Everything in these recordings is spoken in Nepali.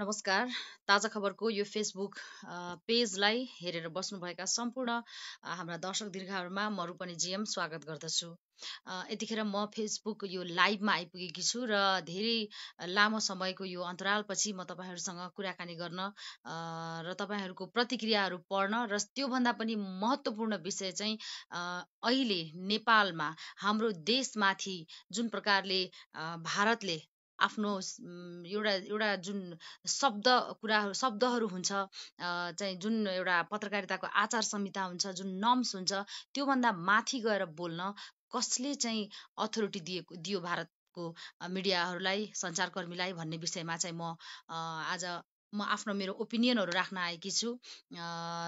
नमस्कार ताजा खबरको यो फेसबुक पेजलाई हेरेर बस्नुभएका सम्पूर्ण हाम्रा दर्शक दीर्घहरूमा म रूपनी जिएम स्वागत गर्दछु यतिखेर म फेसबुक यो लाइभमा आइपुगेकी छु र धेरै लामो समयको यो अन्तरालपछि म तपाईँहरूसँग कुराकानी गर्न र तपाईँहरूको प्रतिक्रियाहरू पढ्न र त्योभन्दा पनि महत्त्वपूर्ण विषय चाहिँ अहिले नेपालमा हाम्रो देशमाथि जुन प्रकारले भारतले आफ्नो एउटा एउटा जुन शब्द कुरा शब्दहरू हुन्छ चाहिँ जुन एउटा पत्रकारिताको आचार संहिता हुन्छ जुन नम्स हुन्छ त्योभन्दा माथि गएर बोल्न कसले चाहिँ अथोरिटी दिएको दियो भारतको मिडियाहरूलाई सञ्चारकर्मीलाई भन्ने विषयमा चाहिँ म आज म आफ्नो मेरो ओपिनियनहरू राख्न आएकी छु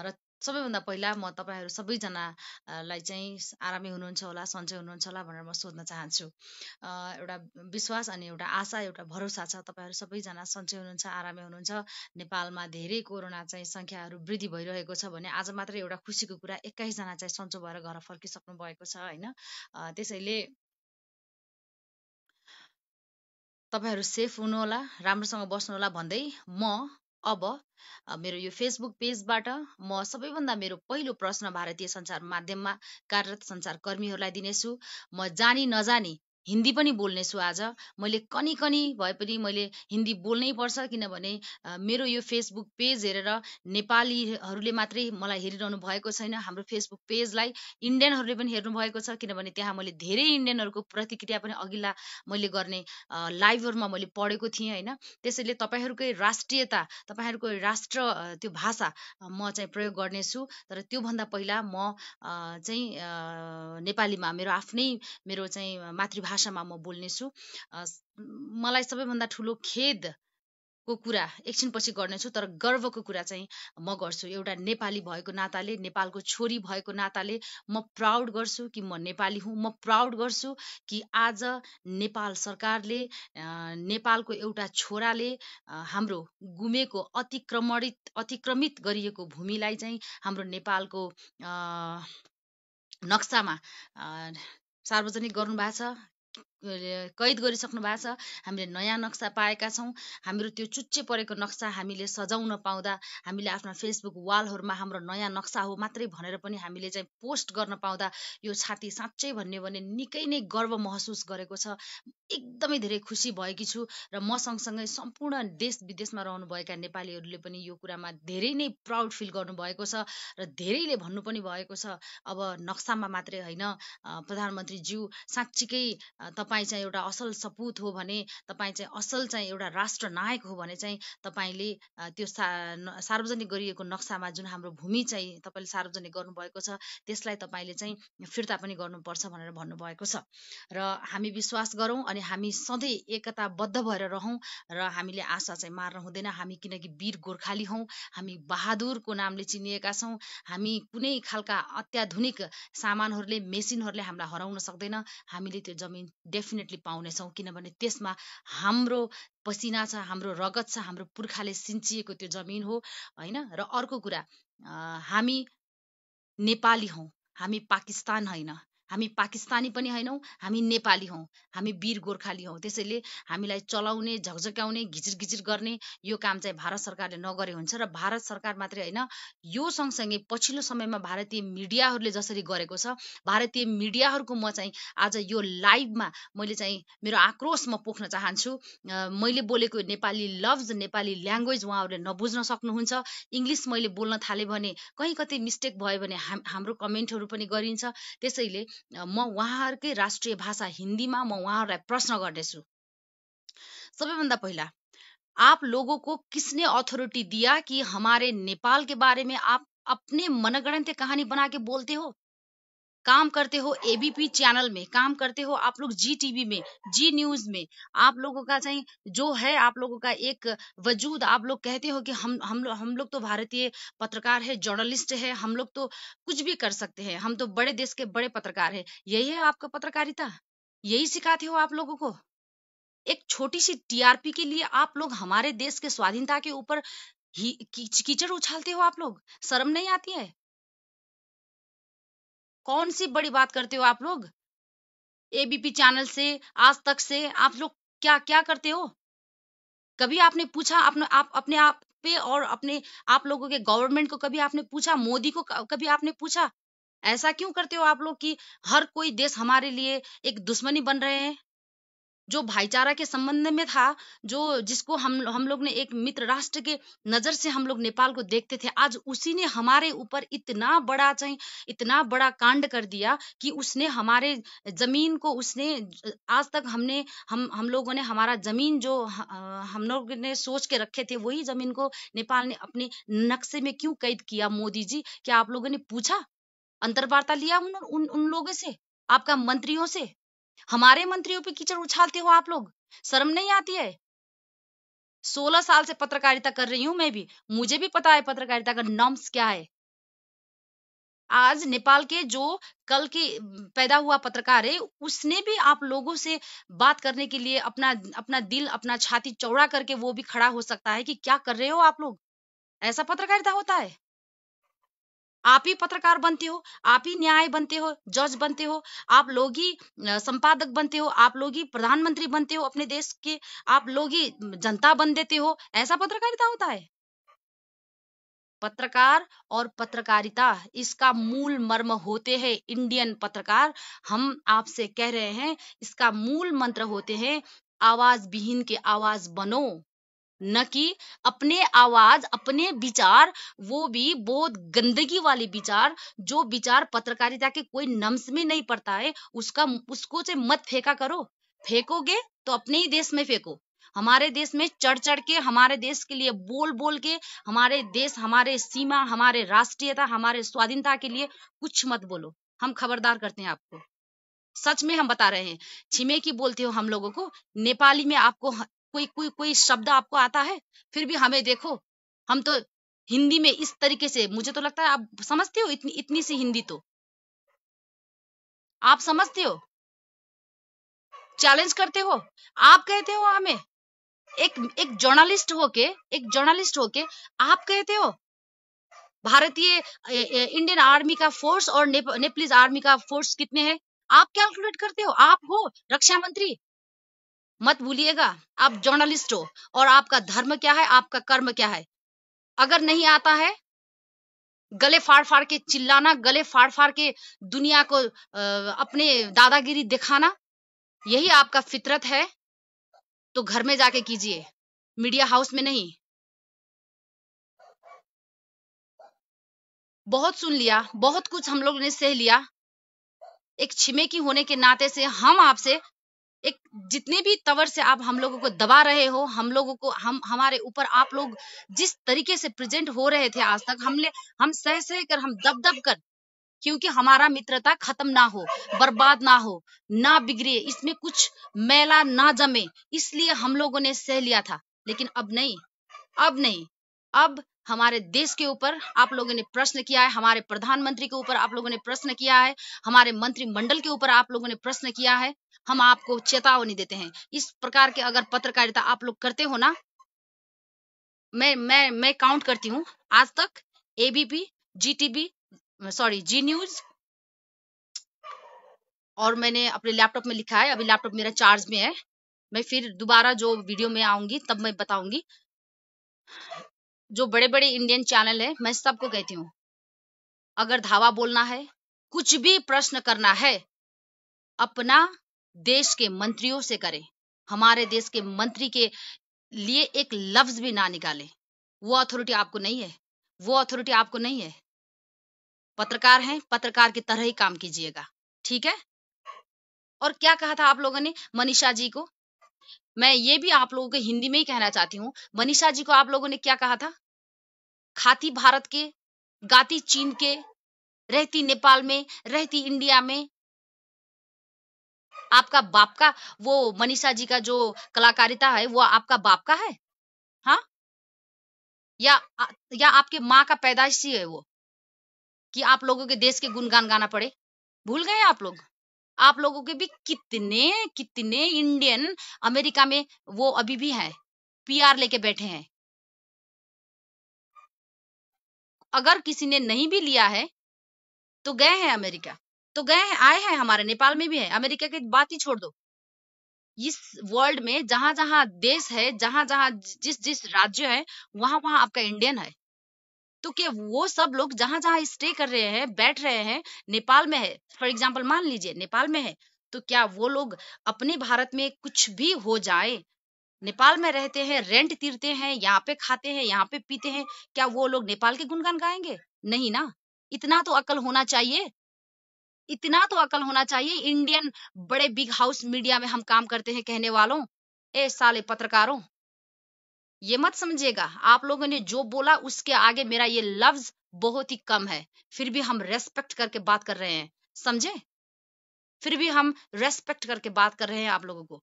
र सबैभन्दा पहिला म तपाईँहरू सबैजनालाई चाहिँ आरामै हुनुहुन्छ होला सन्चै हुनुहुन्छ होला भनेर म सोध्न चाहन्छु एउटा विश्वास अनि एउटा आशा एउटा भरोसा छ तपाईँहरू सबैजना सन्चै हुनुहुन्छ आरामै हुनुहुन्छ नेपालमा धेरै कोरोना चाहिँ सङ्ख्याहरू वृद्धि भइरहेको छ भने आज मात्रै एउटा खुसीको कुरा एक्काइसजना चाहिँ सन्चो भएर घर फर्किसक्नु भएको छ होइन त्यसैले तपाईँहरू सेफ हुनुहोला राम्रोसँग बस्नुहोला भन्दै म अब मेरो यो फेसबुक पेजबाट म सबैभन्दा मेरो पहिलो प्रश्न भारतीय सञ्चार माध्यममा कार्यरत सञ्चारकर्मीहरूलाई दिनेछु म जानी नजानी हिन्दी पनि बोल्नेछु आज मैले कनी कनी भए पनि मैले हिन्दी बोल्नै पर्छ किनभने मेरो यो फेसबुक पेज हेरेर नेपालीहरूले मात्रै मलाई हेरिरहनु भएको छैन हाम्रो फेसबुक पेजलाई इन्डियनहरूले पनि हेर्नु भएको छ किनभने त्यहाँ मैले धेरै इन्डियनहरूको प्रतिक्रिया पनि अघिल्ला मैले गर्ने लाइभहरूमा मैले पढेको थिएँ होइन त्यसैले तपाईँहरूकै राष्ट्रियता तपाईँहरूको राष्ट्र त्यो भाषा म चाहिँ प्रयोग गर्नेछु तर त्योभन्दा पहिला म चाहिँ नेपालीमा मेरो आफ्नै मेरो चाहिँ मातृभाषा भाषामा म बोल्नेछु मलाई सबैभन्दा ठुलो खेद को कुरा एकछिनपछि गर्नेछु तर गर्वको कुरा चाहिँ म गर्छु एउटा नेपाली भएको नाताले नेपालको छोरी भएको नाताले म प्राउड गर्छु कि म नेपाली हुँ म प्राउड गर्छु कि आज नेपाल सरकारले नेपालको एउटा छोराले हाम्रो गुमेको अतिक्रमणित अतिक्रमित गरिएको भूमिलाई चाहिँ हाम्रो नेपालको नक्सामा सार्वजनिक गर्नुभएको छ कैद गरिसक्नु भएको छ हामीले नयाँ नक्सा पाएका छौँ हाम्रो त्यो चुच्चे परेको नक्सा हामीले सजाउन पाउँदा हामीले आफ्ना फेसबुक वालहरूमा हाम्रो नयाँ नक्सा हो मात्रै भनेर पनि हामीले चाहिँ पोस्ट गर्न पाउँदा यो छाती साँच्चै भन्यो भने निकै नै गर्व महसुस गरेको छ एकदमै धेरै खुसी भएकी छु र म सँगसँगै सम्पूर्ण देश विदेशमा रहनुभएका नेपालीहरूले पनि यो कुरामा धेरै नै प्राउड फिल गर्नुभएको छ र धेरैले भन्नु पनि भएको छ अब नक्सामा मात्रै होइन प्रधानमन्त्रीज्यू साँच्चीकै तपाईँ तपाईँ चाहिँ एउटा असल सपुत हो भने तपाईँ चाहिँ असल चाहिँ एउटा राष्ट्र नायक हो भने चाहिँ तपाईँले त्यो सा सार्वजनिक गरिएको नक्सामा जुन हाम्रो भूमि चाहिँ तपाईँले सार्वजनिक गर्नुभएको छ त्यसलाई तपाईँले चाहिँ फिर्ता पनि गर्नुपर्छ भनेर भन्नुभएको छ र हामी विश्वास गरौँ अनि हामी सधैँ एकताबद्ध भएर रहौँ र हामीले आशा चाहिँ मार्न हुँदैन हामी किनकि वीर गोर्खाली हौँ हामी बहादुरको नामले चिनिएका छौँ हामी कुनै खालका अत्याधुनिक सामानहरूले मेसिनहरूले हामीलाई हराउन सक्दैन हामीले त्यो जमिन डेफिनेटली पाउनेछौँ किनभने त्यसमा हाम्रो पसिना छ हाम्रो रगत छ हाम्रो पुर्खाले सिन्चिएको त्यो जमिन हो होइन र अर्को कुरा हामी नेपाली हौँ हामी पाकिस्तान होइन हामी पाकिस्तानी पनि होइनौँ हामी नेपाली हौँ हामी वीर गोर्खाली हौँ त्यसैले हामीलाई चलाउने झकझक्याउने घिचिर घिचिर गर्ने यो काम चाहिँ भारत सरकारले नगरे हुन्छ र भारत सरकार मात्रै होइन यो सँगसँगै पछिल्लो समयमा भारतीय मिडियाहरूले जसरी गरेको छ भारतीय मिडियाहरूको म चाहिँ आज यो लाइभमा मैले चाहिँ मेरो आक्रोश म पोख्न चाहन्छु मैले बोलेको नेपाली लफ्ज नेपाली ल्याङ्ग्वेज उहाँहरूले नबुझ्न सक्नुहुन्छ इङ्ग्लिस मैले बोल्न थालेँ भने कहीँ कतै मिस्टेक भयो भने हाम हाम्रो कमेन्टहरू पनि गरिन्छ त्यसैले म उहाँहरूकै राष्ट्रिय भाषा हिन्दीमा म उहाँहरूलाई प्रश्न गर्नेछु सबैभन्दा पहिला आप लोगों को किसने अथोरिटी दिया कि हमारे नेपाल के बारे में आप अपने कहानी बना के बोलते हो काम करते हो एबीपी चैनल में काम करते हो आप लोग जी टीवी में जी न्यूज में आप लोगों का चाहिए जो है आप लोगों का एक वजूद आप लोग कहते हो कि हम हम लोग हम लोग तो भारतीय पत्रकार है जर्नलिस्ट है हम लोग तो कुछ भी कर सकते हैं हम तो बड़े देश के बड़े पत्रकार है यही है आपका पत्रकारिता यही सिखाते हो आप लोगों को एक छोटी सी टीआरपी के लिए आप लोग हमारे देश के स्वाधीनता के ऊपर कीचड़ उछालते हो आप लोग शर्म नहीं आती है कौन सी बड़ी बात करते हो आप लोग एबीपी चैनल से आज तक से आप लोग क्या क्या करते हो कभी आपने पूछा अपने आप अपने आप पे और अपने आप लोगों के गवर्नमेंट को कभी आपने पूछा मोदी को कभी आपने पूछा ऐसा क्यों करते हो आप लोग कि हर कोई देश हमारे लिए एक दुश्मनी बन रहे हैं जो भाईचारा के संबंध में था जो जिसको हम हम लोग ने एक मित्र राष्ट्र के नजर से हम लोग नेपाल को देखते थे आज उसी ने हमारे ऊपर इतना बड़ा चाहे इतना बड़ा कांड कर दिया कि उसने हमारे जमीन को उसने आज तक हमने हम हम लोगों ने हमारा जमीन जो हम लोग ने सोच के रखे थे वही जमीन को नेपाल ने अपने नक्शे में क्यों कैद किया मोदी जी क्या आप लोगों ने पूछा अंतर्वार्ता लिया उन उन, उन लोगों से आपका मंत्रियों से हमारे मंत्रियों पे कीचड़ उछालते हो आप लोग शर्म नहीं आती है सोलह साल से पत्रकारिता कर रही हूं मैं भी मुझे भी पता है पत्रकारिता का नॉम्स क्या है आज नेपाल के जो कल के पैदा हुआ पत्रकार है उसने भी आप लोगों से बात करने के लिए अपना अपना दिल अपना छाती चौड़ा करके वो भी खड़ा हो सकता है कि क्या कर रहे हो आप लोग ऐसा पत्रकारिता होता है आप ही पत्रकार बनते हो आप ही न्याय बनते हो जज बनते हो आप लोग ही संपादक बनते हो आप लोग ही प्रधानमंत्री बनते हो अपने देश के आप लोग ही जनता बन देते हो ऐसा पत्रकारिता होता है पत्रकार और पत्रकारिता इसका मूल मर्म होते हैं इंडियन पत्रकार हम आपसे कह रहे हैं इसका मूल मंत्र होते हैं आवाज विहीन के आवाज बनो न कि अपने आवाज अपने विचार वो भी बहुत गंदगी वाले विचार जो विचार पत्रकारिता के कोई नम्स में नहीं पड़ता है उसका उसको से मत फेंका करो फेंकोगे तो अपने ही देश में फेंको हमारे देश में चढ़ चढ़ के हमारे देश के लिए बोल बोल के हमारे देश हमारे सीमा हमारे राष्ट्रीयता हमारे स्वाधीनता के लिए कुछ मत बोलो हम खबरदार करते हैं आपको सच में हम बता रहे हैं छिमे की बोलते हो हम लोगों को नेपाली में आपको कोई कोई कोई शब्द आपको आता है फिर भी हमें देखो हम तो हिंदी में इस तरीके से मुझे तो लगता है आप समझते हो इतनी इतनी सी हिंदी तो आप समझते हो चैलेंज करते हो आप कहते हो हमें एक एक जर्नलिस्ट होके एक जर्नलिस्ट होके आप कहते हो भारतीय इंडियन आर्मी का फोर्स और नेप, नेपलीज आर्मी का फोर्स कितने हैं आप कैलकुलेट करते हो आप हो रक्षा मंत्री मत भूलिएगा आप जर्नलिस्ट हो और आपका धर्म क्या है आपका कर्म क्या है अगर नहीं आता है गले फाड़ फाड़ के चिल्लाना गले फाड़ फाड़ के दुनिया को अपने दादागिरी दिखाना यही आपका फितरत है तो घर में जाके कीजिए मीडिया हाउस में नहीं बहुत सुन लिया बहुत कुछ हम लोग ने सह लिया एक छिमे की होने के नाते से हम आपसे एक जितने भी तवर से आप हम लोगों को दबा रहे हो हम लोगों को हम हमारे ऊपर आप लोग जिस तरीके से प्रेजेंट हो रहे थे आज तक हमने हम सह सह कर हम दब दब कर क्योंकि हमारा मित्रता खत्म ना हो बर्बाद ना हो ना बिगड़े इसमें कुछ मैला ना जमे इसलिए हम लोगों ने सह लिया था लेकिन अब नहीं अब नहीं अब हमारे देश के ऊपर आप लोगों ने प्रश्न किया है हमारे प्रधानमंत्री के ऊपर आप लोगों ने प्रश्न किया है हमारे मंत्रिमंडल के ऊपर आप लोगों ने प्रश्न किया है हम आपको चेतावनी देते हैं इस प्रकार के अगर पत्रकारिता आप लोग करते हो ना मैं मैं मैं काउंट करती हूँ आज तक ABP GTB sorry Zee News और मैंने अपने लैपटॉप में लिखा है अभी लैपटॉप मेरा चार्ज में है मैं फिर दोबारा जो वीडियो में आऊंगी तब मैं बताऊंगी जो बड़े बड़े इंडियन चैनल है मैं सबको कहती हूँ अगर धावा बोलना है कुछ भी प्रश्न करना है अपना देश के मंत्रियों से करें हमारे देश के मंत्री के लिए एक लफ्ज भी ना निकाले वो अथॉरिटी आपको नहीं है वो अथॉरिटी आपको नहीं है पत्रकार हैं पत्रकार की तरह ही काम कीजिएगा ठीक है और क्या कहा था आप लोगों ने मनीषा जी को मैं ये भी आप लोगों को हिंदी में ही कहना चाहती हूँ मनीषा जी को आप लोगों ने क्या कहा था खाती भारत के गाती चीन के रहती नेपाल में रहती इंडिया में आपका बाप का वो मनीषा जी का जो कलाकारिता है वो आपका बाप का है हाँ या या आपके माँ का पैदाइशी है वो कि आप लोगों के देश के गुणगान गाना पड़े भूल गए आप लोग आप लोगों के भी कितने कितने इंडियन अमेरिका में वो अभी भी हैं पीआर लेके बैठे हैं अगर किसी ने नहीं भी लिया है तो गए हैं अमेरिका तो गए हैं आए हैं हमारे नेपाल में भी है अमेरिका की बात ही छोड़ दो इस वर्ल्ड में जहां जहां देश है जहां जहां जिस जिस राज्य है वहां वहां आपका इंडियन है तो क्या वो सब लोग जहां जहां स्टे कर रहे हैं बैठ रहे हैं नेपाल में है फॉर एग्जाम्पल मान लीजिए नेपाल में है तो क्या वो लोग अपने भारत में कुछ भी हो जाए नेपाल में रहते हैं रेंट तीरते हैं यहाँ पे खाते हैं यहाँ पे पीते हैं क्या वो लोग नेपाल के गुणगान गाएंगे नहीं ना इतना तो अकल होना चाहिए इतना तो अकल होना चाहिए इंडियन बड़े बिग हाउस मीडिया में हम काम करते हैं कहने वालों ए साले पत्रकारों ये मत समझिएगा आप लोगों ने जो बोला उसके आगे मेरा ये लफ्ज बहुत ही कम है फिर भी हम रेस्पेक्ट करके बात कर रहे हैं समझे फिर भी हम रेस्पेक्ट करके बात कर रहे हैं आप लोगों को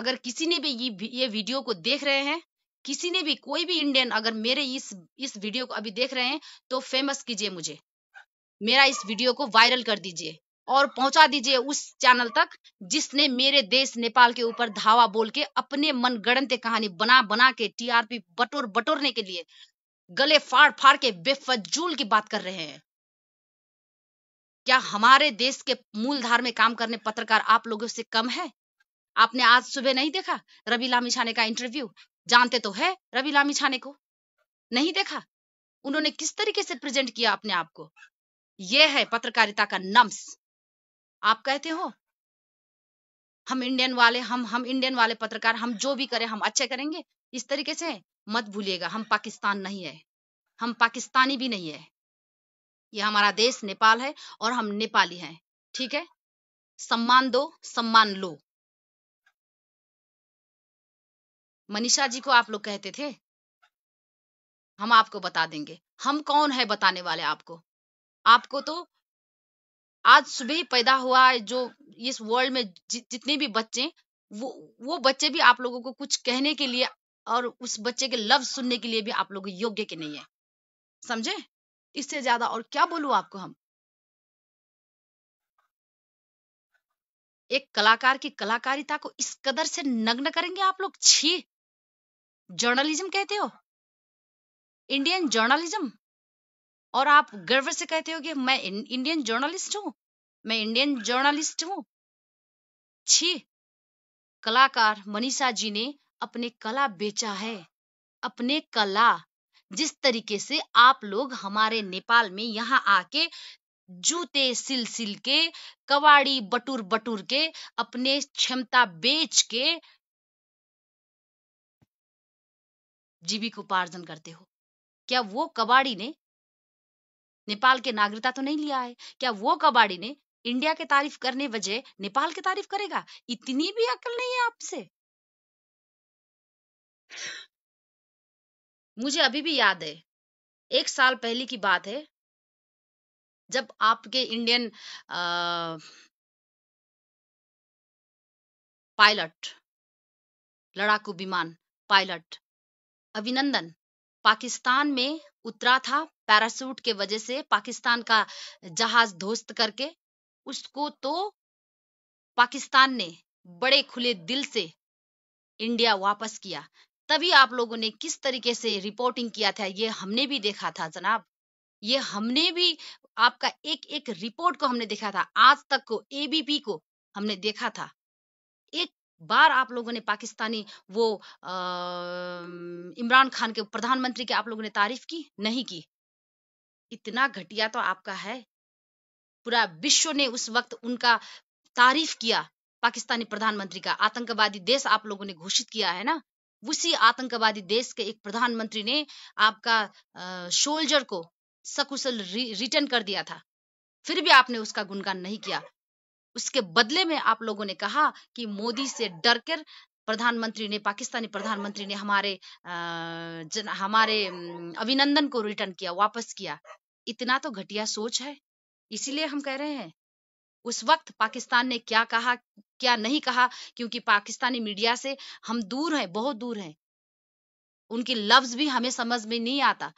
अगर किसी ने भी ये, ये वीडियो को देख रहे हैं किसी ने भी कोई भी इंडियन अगर मेरे इस इस वीडियो को अभी देख रहे हैं तो फेमस कीजिए मुझे मेरा इस वीडियो को वायरल कर दीजिए और पहुंचा दीजिए उस चैनल तक जिसने मेरे देश नेपाल के ऊपर धावा बोल के अपने मन मनगढ़ंत कहानी बना बना के टीआरपी बटोर बटोरने के लिए गले फाड़ फाड़ के बेफजूल की बात कर रहे हैं क्या हमारे देश के मूलधार में काम करने पत्रकार आप लोगों से कम है आपने आज सुबह नहीं देखा रवि लामी छाने का इंटरव्यू जानते तो है रवि लामी छाने को नहीं देखा उन्होंने किस तरीके से प्रेजेंट किया अपने आप को यह है पत्रकारिता का नम्स आप कहते हो हम इंडियन वाले हम हम इंडियन वाले पत्रकार हम जो भी करें हम अच्छे करेंगे इस तरीके से मत भूलिएगा हम पाकिस्तान नहीं है हम पाकिस्तानी भी नहीं है ये हमारा देश नेपाल है और हम नेपाली हैं ठीक है सम्मान दो सम्मान लो मनीषा जी को आप लोग कहते थे हम आपको बता देंगे हम कौन है बताने वाले आपको आपको तो आज सुबह ही पैदा हुआ है जो इस वर्ल्ड में जि, जितने भी बच्चे वो वो बच्चे भी आप लोगों को कुछ कहने के लिए और उस बच्चे के लफ्ज सुनने के लिए भी आप लोग योग्य के नहीं है समझे इससे ज्यादा और क्या बोलू आपको हम एक कलाकार की कलाकारिता को इस कदर से नग्न करेंगे आप लोग छी जर्नलिज्म कहते हो इंडियन जर्नलिज्म और आप गर्व से कहते हो कि मैं इंडियन जर्नलिस्ट हूं मैं इंडियन जर्नलिस्ट हूं छी कलाकार मनीषा जी ने अपने कला बेचा है अपने कला जिस तरीके से आप लोग हमारे नेपाल में यहाँ आके जूते सिल सिल के कवाड़ी बटूर बटूर के अपने क्षमता बेच के जीविकोपार्जन करते हो क्या वो कबाड़ी ने नेपाल के नागरिकता तो नहीं लिया है क्या वो कबाड़ी ने इंडिया की तारीफ करने वजह नेपाल की तारीफ करेगा इतनी भी अकल नहीं है आपसे मुझे अभी भी याद है एक साल पहले की बात है जब आपके इंडियन पायलट लड़ाकू विमान पायलट अभिनंदन पाकिस्तान में उतरा था पैरासूट के वजह से पाकिस्तान का जहाज ध्वस्त करके उसको तो पाकिस्तान ने बड़े खुले दिल से इंडिया वापस किया तभी आप लोगों ने किस तरीके से रिपोर्टिंग किया था ये हमने भी देखा था जनाब ये हमने भी आपका एक एक रिपोर्ट को हमने देखा था आज तक को एबीपी को हमने देखा था एक बार आप लोगों ने पाकिस्तानी वो इमरान खान के प्रधानमंत्री के आप लोगों ने तारीफ की नहीं की इतना घटिया तो आपका है पूरा विश्व ने उस वक्त उनका तारीफ किया पाकिस्तानी प्रधानमंत्री का आतंकवादी देश आप लोगों ने घोषित किया है ना उसी आतंकवादी देश के एक प्रधानमंत्री ने आपका शोल्जर को सकुशल रिटर्न कर दिया था फिर भी आपने उसका गुणगान नहीं किया उसके बदले में आप लोगों ने कहा कि मोदी से डर कर प्रधानमंत्री ने पाकिस्तानी प्रधानमंत्री ने हमारे जन, हमारे अभिनंदन को रिटर्न किया वापस किया इतना तो घटिया सोच है इसीलिए हम कह रहे हैं उस वक्त पाकिस्तान ने क्या कहा क्या नहीं कहा क्योंकि पाकिस्तानी मीडिया से हम दूर हैं बहुत दूर हैं उनके लफ्ज भी हमें समझ में नहीं आता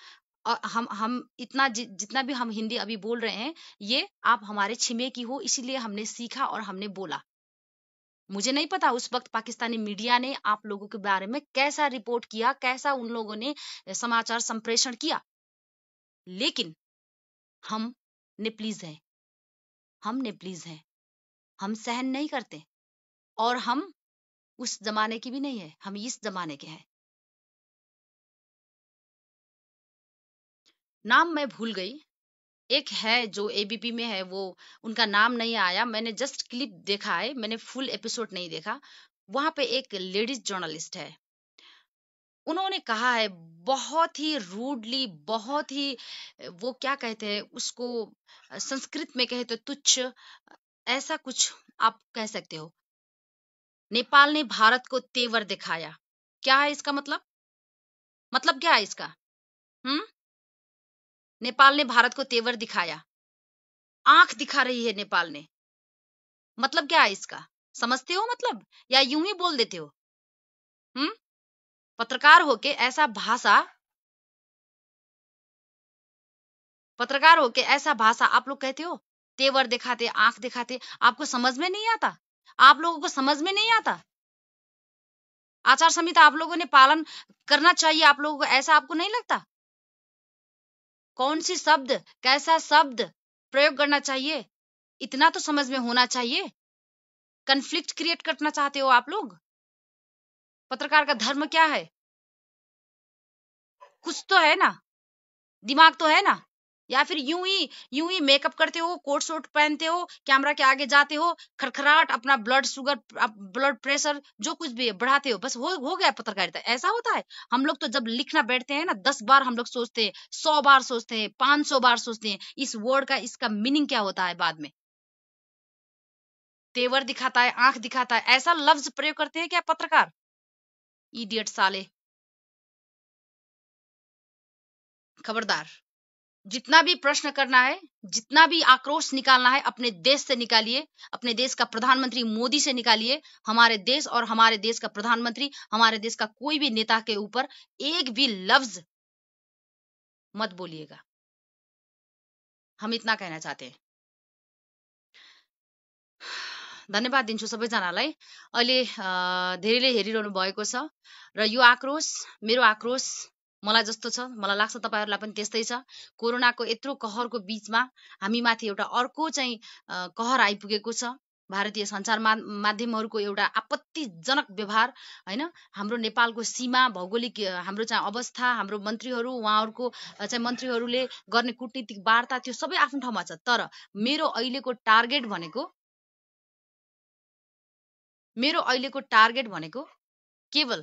और हम हम इतना जि, जितना भी हम हिंदी अभी बोल रहे हैं ये आप हमारे छिमे की हो इसीलिए हमने सीखा और हमने बोला मुझे नहीं पता उस वक्त पाकिस्तानी मीडिया ने आप लोगों के बारे में कैसा रिपोर्ट किया कैसा उन लोगों ने समाचार संप्रेषण किया लेकिन हम निप्लीज हैं हम निप्लीज हैं हम सहन नहीं करते और हम उस जमाने की भी नहीं है हम इस जमाने के हैं नाम मैं भूल गई एक है जो एबीपी में है वो उनका नाम नहीं आया मैंने जस्ट क्लिप देखा है मैंने फुल एपिसोड नहीं देखा वहां पे एक लेडीज जर्नलिस्ट है उन्होंने कहा है बहुत ही रूडली बहुत ही वो क्या कहते हैं उसको संस्कृत में कहे तो तुच्छ ऐसा कुछ आप कह सकते हो नेपाल ने भारत को तेवर दिखाया क्या है इसका मतलब मतलब क्या है इसका हम्म नेपाल ने भारत को तेवर दिखाया आंख दिखा रही है नेपाल ने मतलब क्या है इसका समझते हो मतलब या यूं ही बोल देते हो हम्म पत्रकार होके ऐसा भाषा पत्रकार होके ऐसा भाषा आप लोग कहते हो तेवर दिखाते आंख दिखाते आपको समझ में नहीं आता आप लोगों को समझ में नहीं आता आचार संहिता आप लोगों ने पालन करना चाहिए आप लोगों को ऐसा आपको नहीं लगता कौन सी शब्द कैसा शब्द प्रयोग करना चाहिए इतना तो समझ में होना चाहिए कंफ्लिक्ट क्रिएट करना चाहते हो आप लोग पत्रकार का धर्म क्या है कुछ तो है ना दिमाग तो है ना या फिर यूं ही यूं ही मेकअप करते हो कोट शोट पहनते हो कैमरा के आगे जाते हो खरखराट अपना ब्लड शुगर ब्लड प्रेशर जो कुछ भी है बढ़ाते हो बस हो हो गया पत्रकारिता ऐसा होता है हम लोग तो जब लिखना बैठते हैं ना दस बार हम लोग सोचते हैं सौ बार सोचते हैं पांच सौ बार सोचते हैं इस वर्ड का इसका मीनिंग क्या होता है बाद में तेवर दिखाता है आंख दिखाता है ऐसा लफ्ज प्रयोग करते हैं क्या पत्रकार इडियट साले खबरदार जितना भी प्रश्न करना है जितना भी आक्रोश निकालना है अपने देश से निकालिए अपने देश का प्रधानमंत्री मोदी से निकालिए हमारे देश और हमारे देश का प्रधानमंत्री हमारे देश का कोई भी नेता के ऊपर एक भी लफ्ज मत बोलिएगा हम इतना कहना चाहते हैं धन्यवाद दिन्छु सबैजनालाई अहिले धेरैले हेरिरहनु भएको छ र यो आक्रोश मेरो आक्रोश मलाई जस्तो छ मलाई लाग्छ तपाईँहरूलाई पनि त्यस्तै छ कोरोनाको यत्रो कहरको बिचमा माथि एउटा अर्को चाहिँ कहर आइपुगेको छ भारतीय सञ्चार मा माध्यमहरूको एउटा आपत्तिजनक व्यवहार होइन हाम्रो नेपालको सीमा भौगोलिक हाम्रो चाहिँ अवस्था हाम्रो मन्त्रीहरू उहाँहरूको चाहिँ मन्त्रीहरूले गर्ने कुटनीतिक वार्ता त्यो सबै आफ्नो ठाउँमा छ तर मेरो अहिलेको टार्गेट भनेको मेरो अहिलेको टार्गेट भनेको केवल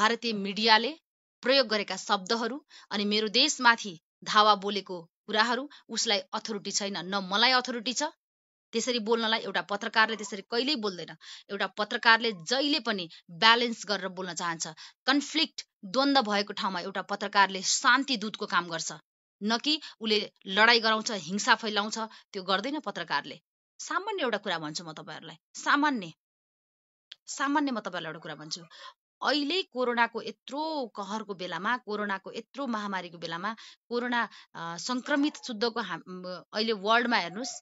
भारतीय मिडियाले प्रयोग गरेका शब्दहरू अनि मेरो देशमाथि धावा बोलेको कुराहरू उसलाई अथोरिटी छैन न मलाई अथोरिटी छ त्यसरी बोल्नलाई एउटा पत्रकारले त्यसरी कहिल्यै बोल्दैन एउटा पत्रकारले जहिले पनि ब्यालेन्स गरेर बोल्न चाहन्छ कन्फ्लिक्ट द्वन्द्व भएको ठाउँमा एउटा पत्रकारले शान्ति दूतको काम गर्छ न कि उसले लडाइँ गराउँछ हिंसा फैलाउँछ त्यो गर्दैन पत्रकारले सामान्य एउटा कुरा भन्छु म तपाईँहरूलाई सामान्य सामान्य म तपाईँलाई एउटा कुरा भन्छु अहिले कोरोनाको यत्रो कहरको बेलामा कोरोनाको यत्रो महामारीको बेलामा कोरोना सङ्क्रमित शुद्धको हा अहिले वर्ल्डमा हेर्नुहोस्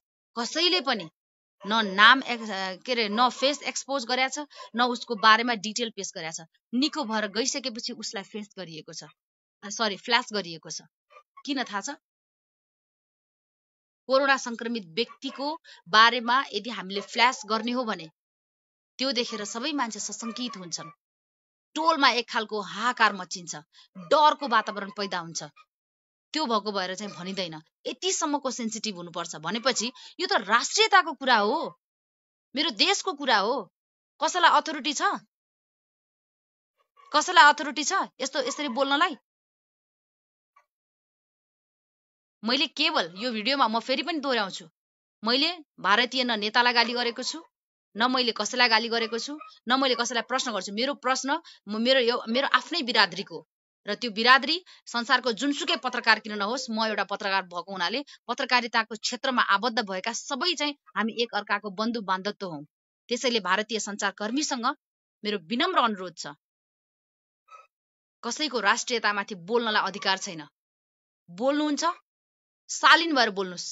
कसैले पनि न नाम एक्स के अरे न फेस एक्सपोज गरेछ न उसको बारेमा डिटेल पेस छ निको भएर गइसकेपछि उसलाई फेस गरिएको छ सरी फ्ल्यास गरिएको छ किन थाहा छ कोरोना सङ्क्रमित व्यक्तिको बारेमा यदि हामीले फ्ल्यास गर्ने हो भने त्यो देखेर सबै मान्छे सशङ्कित हुन्छन् टोलमा एक खालको हाहाकार मचिन्छ डरको वातावरण पैदा हुन्छ त्यो भएको भएर चाहिँ भनिँदैन यतिसम्मको सेन्सिटिभ हुनुपर्छ भनेपछि यो त राष्ट्रियताको कुरा हो मेरो देशको कुरा हो कसैलाई अथोरिटी छ कसैलाई अथोरिटी छ यस्तो यसरी बोल्नलाई मैले केवल यो भिडियोमा म फेरि पनि दोहोऱ्याउँछु मैले भारतीय न नेतालाई गाली गरेको छु न मैले कसैलाई गाली गरेको छु न मैले कसैलाई प्रश्न गर्छु मेरो प्रश्न म मेरो यो मेरो आफ्नै बिरादरीको र त्यो बिरादरी संसारको जुनसुकै पत्रकार किन नहोस् म एउटा पत्रकार भएको हुनाले पत्रकारिताको क्षेत्रमा आबद्ध भएका सबै चाहिँ हामी एक अर्काको बन्धु बान्धत्व हौ त्यसैले भारतीय सञ्चारकर्मीसँग मेरो विनम्र अनुरोध छ कसैको राष्ट्रियतामाथि बोल्नलाई अधिकार छैन बोल्नुहुन्छ शालीन भएर बोल्नुहोस्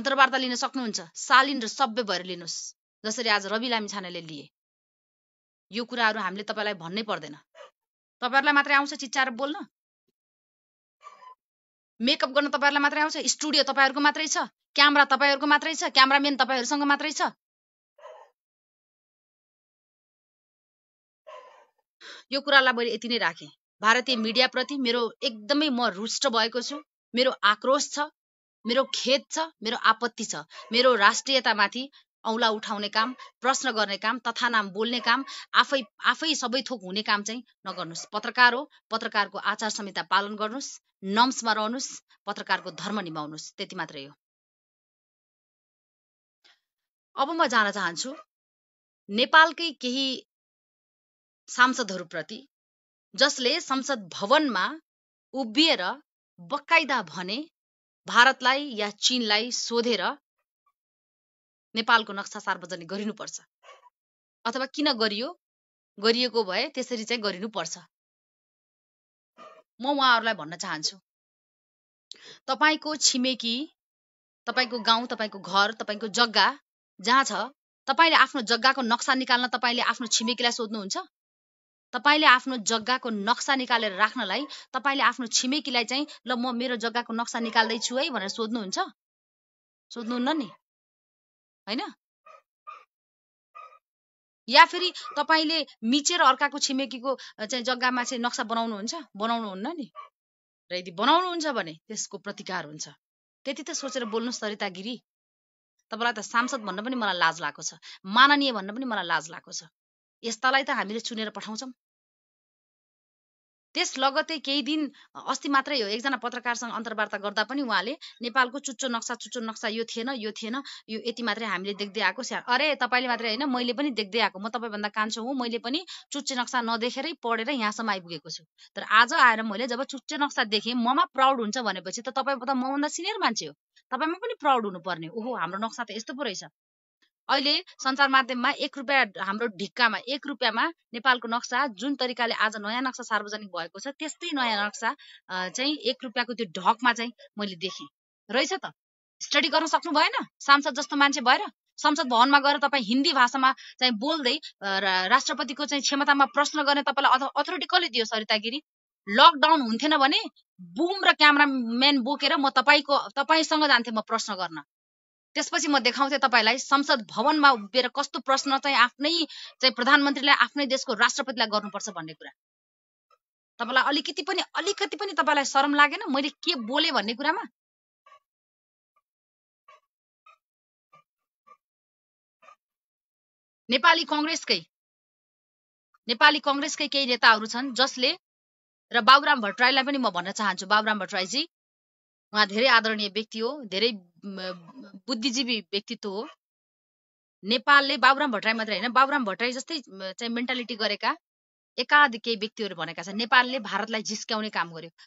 अन्तर्वार्ता लिन सक्नुहुन्छ शालीन र सभ्य भएर लिनुहोस् जसरी आज रवि लामी छानेले लिए यो कुराहरू हामीले तपाईँलाई भन्नै पर्दैन तपाईँहरूलाई मात्रै आउँछ चिच्चाएर बोल्न मेकअप गर्न तपाईँहरूलाई मात्रै आउँछ स्टुडियो तपाईँहरूको मात्रै छ क्यामरा तपाईँहरूको मात्रै छ क्यामराम्यान तपाईँहरूसँग मात्रै छ यो कुरालाई मैले यति नै राखेँ भारतीय मिडियाप्रति मेरो एकदमै म रुष्ट भएको छु मेरो आक्रोश छ मेरो खेद छ मेरो आपत्ति छ मेरो राष्ट्रियतामाथि औँला उठाउने काम प्रश्न गर्ने काम तथा नाम बोल्ने काम आफै आफै सबै थोक हुने काम चाहिँ नगर्नुहोस् पत्रकार हो पत्रकारको आचार संहिता पालन गर्नुहोस् नम्समा रहनुहोस् पत्रकारको धर्म निभाउनुहोस् त्यति मात्रै हो अब म जान चाहन्छु नेपालकै केही सांसदहरूप्रति जसले संसद भवनमा उभिएर बकाइदा भने भारतलाई या चिनलाई सोधेर नेपालको नक्सा सार्वजनिक गरिनुपर्छ अथवा किन गरियो गरिएको भए त्यसरी चाहिँ गरिनुपर्छ म उहाँहरूलाई भन्न चाहन्छु तपाईँको छिमेकी तपाईँको गाउँ तपाईँको घर तपाईँको जग्गा जहाँ छ तपाईँले आफ्नो जग्गाको नक्सा निकाल्न तपाईँले आफ्नो छिमेकीलाई सोध्नुहुन्छ तपाईँले आफ्नो जग्गाको नक्सा निकालेर राख्नलाई तपाईँले आफ्नो छिमेकीलाई चाहिँ ल म मेरो जग्गाको नक्सा निकाल्दैछु है भनेर सोध्नुहुन्छ सोध्नुहुन्न नि होइन या फेरि तपाईँले मिचेर अर्काको छिमेकीको चाहिँ जग्गामा चाहिँ नक्सा बनाउनुहुन्छ बनाउनुहुन्न नि र यदि बनाउनुहुन्छ भने त्यसको प्रतिकार हुन्छ त्यति त सोचेर बोल्नुहोस् सरिता गिरी तपाईँलाई त सांसद भन्न पनि मलाई लाज लागेको छ माननीय भन्न पनि मलाई लाज लागेको छ यस्तालाई त हामीले चुनेर पठाउँछौँ त्यस लगतै केही दिन अस्ति मात्रै हो एकजना पत्रकारसँग अन्तर्वार्ता गर्दा पनि उहाँले नेपालको चुच्चो नक्सा चुच्चो नक्सा यो थिएन यो थिएन यो यति मात्रै हामीले देख्दै आएको अरे तपाईँले मात्रै होइन मैले पनि देख्दै आएको म तपाईँभन्दा कान्छो हुँ मैले पनि चुच्चे नक्सा नदेखेरै पढेर यहाँसम्म आइपुगेको छु तर आज आएर मैले जब चुच्चे नक्सा देखेँ ममा प्राउड हुन्छ भनेपछि त तपाईँ त मभन्दा सिनियर मान्छे हो तपाईँमा पनि प्राउड हुनुपर्ने ओहो हाम्रो नक्सा त यस्तो पो रहेछ अहिले सञ्चार माध्यममा एक रुपियाँ हाम्रो ढिक्कामा एक रुपियाँमा नेपालको नक्सा जुन तरिकाले आज नयाँ नक्सा सार्वजनिक भएको छ त्यस्तै नयाँ नक्सा चाहिँ एक रुपियाँको त्यो ढकमा चाहिँ मैले देखेँ रहेछ त स्टडी गर्न सक्नु भएन सांसद जस्तो मान्छे भएर संसद भवनमा गएर तपाईँ हिन्दी भाषामा चाहिँ बोल्दै राष्ट्रपतिको चाहिँ क्षमतामा प्रश्न गर्ने तपाईँलाई अथोरिटी कसले दियो सरिता गिरी लकडाउन हुन्थेन भने बुम र क्यामराम्यान बोकेर म तपाईँको तपाईँसँग जान्थेँ म प्रश्न गर्न त्यसपछि म देखाउँथेँ तपाईँलाई संसद भवनमा उभिएर कस्तो प्रश्न चाहिँ आफ्नै चाहिँ प्रधानमन्त्रीलाई आफ्नै देशको राष्ट्रपतिलाई गर्नुपर्छ भन्ने कुरा तपाईँलाई अलिकति पनि अलिकति पनि तपाईँलाई शरम लागेन मैले के बोले भन्ने कुरामा नेपाली कङ्ग्रेसकै नेपाली कङ्ग्रेसकै केही नेताहरू छन् जसले र बाबुराम भट्टराईलाई पनि म भन्न चाहन्छु बाबुराम भट्टराईजी उहाँ धेरै आदरणीय व्यक्ति हो धेरै बुद्धिजीवी व्यक्तित्व हो नेपालले बाबुराम भट्टराई मात्रै होइन बाबुराम भट्टराई जस्तै चाहिँ मेन्टालिटी गरेका एकाध केही व्यक्तिहरू भनेका छन् नेपालले भारतलाई जिस्काउने काम गर्यो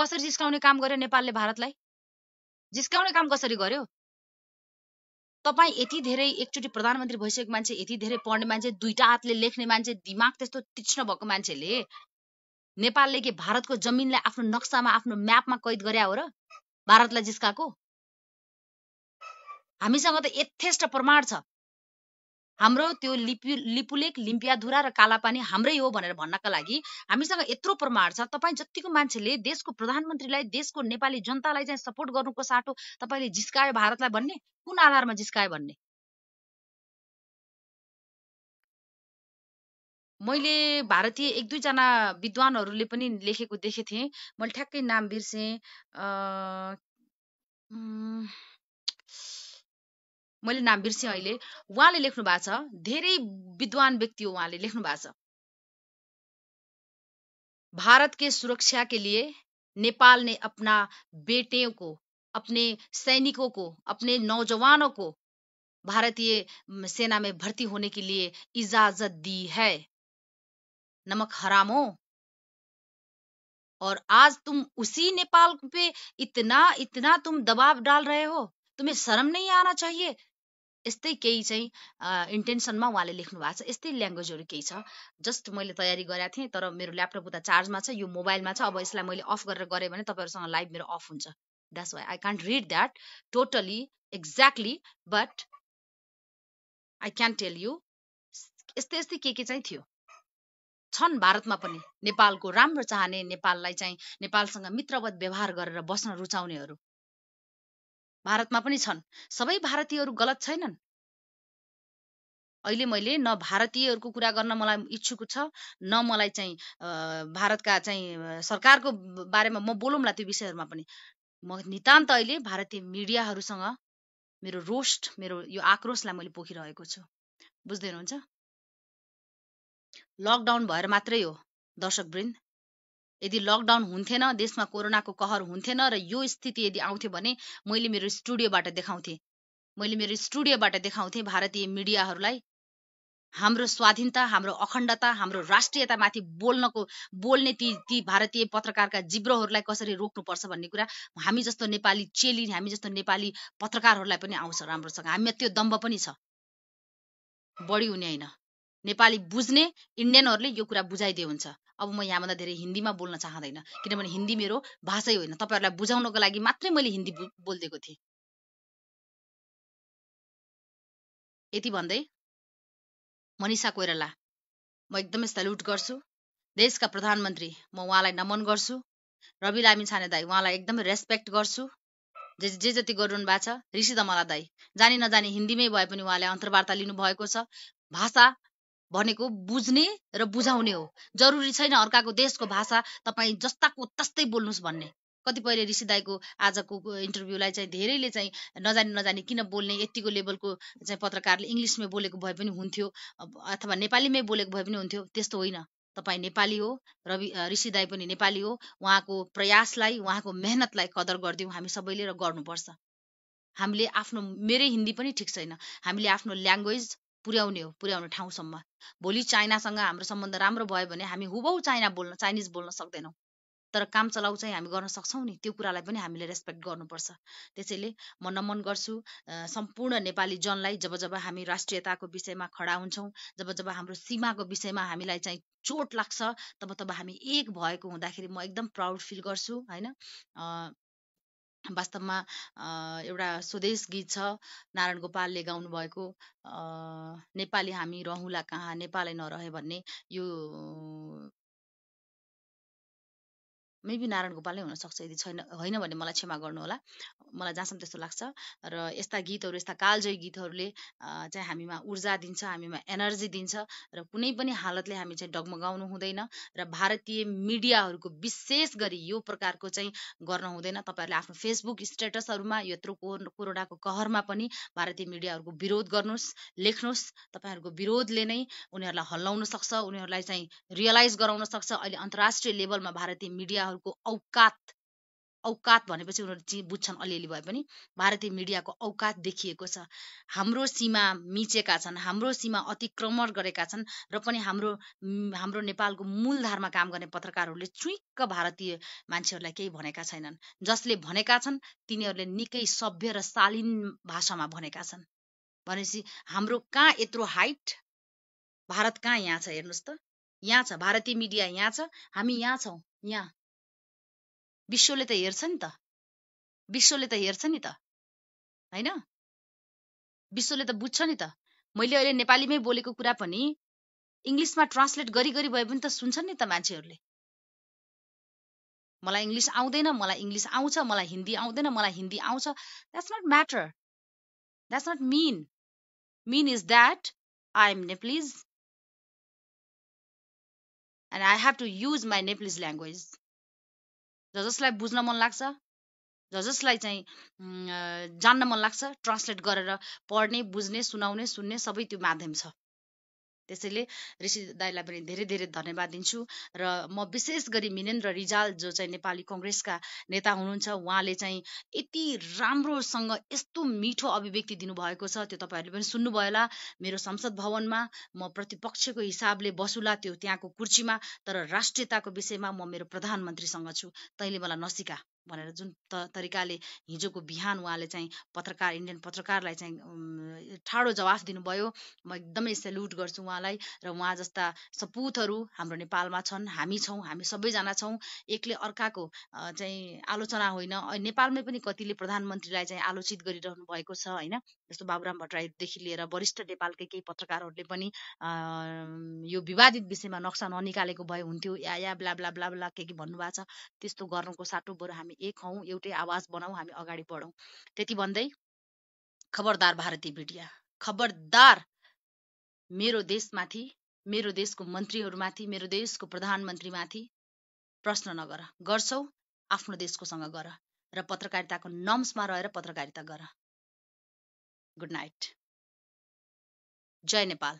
कसरी जिस्काउने काम गर्यो नेपालले भारतलाई जिस्काउने काम कसरी गर्यो तपाईँ यति धेरै एकचोटि प्रधानमन्त्री भइसकेको मान्छे यति धेरै पढ्ने मान्छे दुईटा हातले लेख्ने मान्छे दिमाग त्यस्तो तीक्ष्ण भएको मान्छेले नेपालले के भारतको जमिनलाई आफ्नो नक्सामा आफ्नो म्यापमा कैद गरे हो र भारतलाई जिस्काएको हामीसँग त यथेष्ट प्रमाण छ हाम्रो त्यो लिपु लिपुलेक लिम्पियाधुरा र कालापानी हाम्रै हो भनेर भन्नका लागि हामीसँग यत्रो प्रमाण छ तपाईँ जतिको मान्छेले देशको प्रधानमन्त्रीलाई देशको नेपाली जनतालाई चाहिँ सपोर्ट गर्नुको साटो तपाईँले जिस्कायो भारतलाई भन्ने कुन आधारमा जिस्कायो भन्ने मैले भारतीय एक दुईजना विद्वानहरूले पनि लेखेको देखेको थिएँ मैले ठ्याक्कै नाम बिर्सेँ मैले नाम बिर्सेँ अहिले उहाँले लेख्नु भएको छ धेरै विद्वान व्यक्ति हो उहाँले लेख्नु भएको छ भारत के सुरक्षा के लिए नेपाल ने अपना बेटियों को अपने सैनिकों को अपने नौजवानों को भारतीय सेना में भर्ती होने के लिए इजाजत दी है नमक हरामो और आज तुम उसी नेपाल पे इतना इतना तुम दबाव डाल रहे हो तुम्हें शर्म नहीं आना चाहिए यस्तै केही चाहिँ इन्टेन्सनमा उहाँले लेख्नु भएको छ यस्तै ल्याङ्ग्वेजहरू केही छ जस्ट मैले तयारी गरेको थिएँ तर मेरो ल्यापटप उता चार्जमा छ यो मोबाइलमा छ अब यसलाई मैले अफ गरेर गरेँ भने तपाईँहरूसँग लाइभ मेरो अफ हुन्छ that's why I can't read that totally exactly but I can tell you यस्तै यस्तै के के चाहिँ थियो छन् भारतमा पनि नेपालको राम्रो चाहने नेपाललाई चाहिँ नेपालसँग मित्रवत व्यवहार गरेर बस्न रुचाउनेहरू भारतमा पनि छन् सबै भारतीयहरू गलत छैनन् अहिले मैले न भारतीयहरूको कुरा गर्न मलाई इच्छुक छ न मलाई चाहिँ भारतका चाहिँ सरकारको बारेमा म बोलौँला त्यो विषयहरूमा पनि म नितान्त अहिले भारतीय मिडियाहरूसँग मेरो रोस्ट मेरो यो आक्रोशलाई मैले पोखिरहेको छु बुझ्दै हुनुहुन्छ लकडाउन भएर मात्रै हो दर्शकवृन्द यदि लकडाउन हुन्थेन देशमा कोरोनाको कहर हुन्थेन र यो स्थिति यदि आउँथ्यो भने मैले मेरो स्टुडियोबाट देखाउँथेँ मैले मेरो स्टुडियोबाट देखाउँथेँ भारतीय मिडियाहरूलाई हाम्रो स्वाधीनता हाम्रो अखण्डता हाम्रो राष्ट्रियतामाथि बोल्नको बोल्ने ती ती भारतीय पत्रकारका जिब्रोहरूलाई कसरी रोक्नुपर्छ भन्ने कुरा हामी जस्तो नेपाली चेली हामी जस्तो नेपाली पत्रकारहरूलाई पनि आउँछ राम्रोसँग हामीमा त्यो दम्ब पनि छ बढी हुने होइन नेपाली बुझ्ने इन्डियनहरूले यो कुरा बुझाइदियो हुन्छ अब म यहाँभन्दा धेरै हिन्दीमा बोल्न चाहँदैन किनभने हिन्दी मेरो भाषै होइन तपाईँहरूलाई बुझाउनको लागि मात्रै मैले हिन्दी बोलिदिएको थिएँ यति भन्दै मनिषा कोइराला म एकदमै सल्युट गर्छु देशका प्रधानमन्त्री म उहाँलाई नमन गर्छु रवि लामी छाने दाई उहाँलाई एकदमै रेस्पेक्ट गर्छु जे जे जति गरिरहनु भएको छ ऋषि दमला दाई जानी नजानी हिन्दीमै भए पनि उहाँले अन्तर्वार्ता लिनुभएको छ भाषा भनेको बुझ्ने र बुझाउने हो जरुरी छैन अर्काको देशको भाषा तपाईँ जस्ताको तस्तै बोल्नुहोस् भन्ने कतिपयले ऋषिदाईको आजको इन्टरभ्यूलाई चाहिँ धेरैले चाहिँ नजानी नजानी किन बोल्ने यतिको लेभलको चाहिँ पत्रकारले इङ्ग्लिसमै बोलेको भए पनि हुन्थ्यो अथवा नेपालीमै बोलेको भए पनि हुन्थ्यो त्यस्तो होइन तपाईँ नेपाली हो रवि ऋषिदाई पनि नेपाली हो उहाँको प्रयासलाई उहाँको मेहनतलाई कदर गरिदिउँ हामी सबैले र गर्नुपर्छ हामीले आफ्नो मेरै हिन्दी पनि ठिक छैन हामीले आफ्नो ल्याङ्ग्वेज पुर्याउने हो पुर्याउने ठाउँसम्म भोलि चाइनासँग हाम्रो सम्बन्ध राम्रो भयो भने हामी हुबहु चाइना बोल्न चाइनिज बोल्न सक्दैनौँ तर काम चलाउ चाहिँ हामी गर्न सक्छौँ नि त्यो कुरालाई पनि हामीले रेस्पेक्ट गर्नुपर्छ त्यसैले म नमन गर्छु सम्पूर्ण नेपाली जनलाई जब जब हामी राष्ट्रियताको विषयमा खडा हुन्छौँ जब जब हाम्रो सीमाको विषयमा हामीलाई चाहिँ चोट लाग्छ तब तब हामी एक भएको हुँदाखेरि म एकदम प्राउड फिल गर्छु होइन वास्तवमा एउटा स्वदेश गीत छ नारायण गोपालले गाउनुभएको नेपाली हामी रहौँला कहाँ नेपालै नरहे भन्ने यो मेबी नारायण गोपाल नै हुनसक्छ यदि छैन होइन भने मलाई क्षमा गर्नुहोला मलाई जहाँसम्म त्यस्तो लाग्छ र यस्ता गीतहरू यस्ता कालजयी गीतहरूले चाहिँ हामीमा ऊर्जा दिन्छ हामीमा एनर्जी दिन्छ र कुनै पनि हालतले हामी चाहिँ डगमगाउनु हुँदैन र भारतीय मिडियाहरूको विशेष गरी यो प्रकारको चाहिँ गर्न हुँदैन तपाईँहरूले आफ्नो फेसबुक स्टेटसहरूमा यत्रो कोरोनाको कहरमा पनि भारतीय मिडियाहरूको विरोध गर्नुहोस् लेख्नुहोस् तपाईँहरूको विरोधले नै उनीहरूलाई हल्लाउन सक्छ उनीहरूलाई चाहिँ रियलाइज गराउन सक्छ अहिले अन्तर्राष्ट्रिय लेभलमा भारतीय मिडिया उनीहरूको औकात औकात भनेपछि उनीहरू चाहिँ बुझ्छन् अलिअलि भए पनि भारतीय मिडियाको औकात देखिएको छ हाम्रो सीमा मिचेका छन् हाम्रो सीमा अतिक्रमण गरेका छन् र पनि हाम्रो हाम्रो नेपालको मूलधारमा काम गर्ने पत्रकारहरूले चुइक्क भारतीय मान्छेहरूलाई केही भनेका छैनन् जसले भनेका छन् तिनीहरूले निकै सभ्य र शालीन भाषामा भनेका छन् भनेपछि हाम्रो कहाँ यत्रो हाइट भारत कहाँ यहाँ छ हेर्नुहोस् त यहाँ छ भारतीय मिडिया यहाँ छ हामी यहाँ छौँ यहाँ विश्वले त हेर्छ नि त विश्वले त हेर्छ नि त होइन विश्वले त बुझ्छ नि त मैले अहिले नेपालीमै बोलेको कुरा पनि इङ्ग्लिसमा ट्रान्सलेट गरी गरी भए पनि त सुन्छन् नि त मान्छेहरूले मलाई इङ्ग्लिस आउँदैन मलाई इङ्ग्लिस आउँछ मलाई हिन्दी आउँदैन मलाई हिन्दी आउँछ that's not matter that's not mean mean is that I am Nepalese and I have to use my Nepalese language ज जसलाई बुझ्न मन लाग्छ ज जसलाई चाहिँ जान्न मन लाग्छ ट्रान्सलेट गरेर पढ्ने बुझ्ने सुनाउने सुन्ने सबै त्यो माध्यम छ त्यसैले ऋषि दाईलाई पनि धेरै धेरै धन्यवाद दिन्छु र म विशेष गरी मिनेन्द्र रिजाल जो चाहिँ नेपाली कङ्ग्रेसका नेता हुनुहुन्छ उहाँले चाहिँ यति राम्रोसँग यस्तो मिठो अभिव्यक्ति दिनुभएको छ त्यो तपाईँहरूले पनि सुन्नुभयो होला मेरो संसद भवनमा म प्रतिपक्षको हिसाबले बसुला त्यो त्यहाँको कुर्चीमा तर राष्ट्रियताको विषयमा म मेरो प्रधानमन्त्रीसँग छु तैँले मलाई नसिका भनेर जुन त तरिकाले हिजोको बिहान उहाँले चाहिँ पत्रकार इन्डियन पत्रकारलाई चाहिँ ठाडो जवाफ दिनुभयो म एकदमै सेल्युट गर्छु उहाँलाई र उहाँ जस्ता सपुतहरू हाम्रो नेपालमा छन् हामी छौँ हामी सबैजना छौँ एकले अर्काको चाहिँ आलोचना होइन नेपालमै पनि कतिले प्रधानमन्त्रीलाई चाहिँ आलोचित गरिरहनु भएको छ होइन जस्तो बाबुराम भट्टराईदेखि लिएर वरिष्ठ नेपालकै केही पत्रकारहरूले पनि यो विवादित विषयमा नक्सा ननिकालेको भए हुन्थ्यो yeah yeah blah blah blah blah के के भन्नुभएको छ त्यस्तो गर्नुको साटो बरु हामी हामी एक हौँ एउटै आवाज बनाऊ हामी अगाडि बढौँ त्यति भन्दै खबरदार भारतीय मिडिया खबरदार मेरो देशमाथि मेरो देशको मन्त्रीहरूमाथि मेरो देशको प्रधानमन्त्रीमाथि प्रश्न नगर गर्छौ आफ्नो देशकोसँग गर र पत्रकारिताको नम्समा रहेर पत्रकारिता गर गुड नाइट जय नेपाल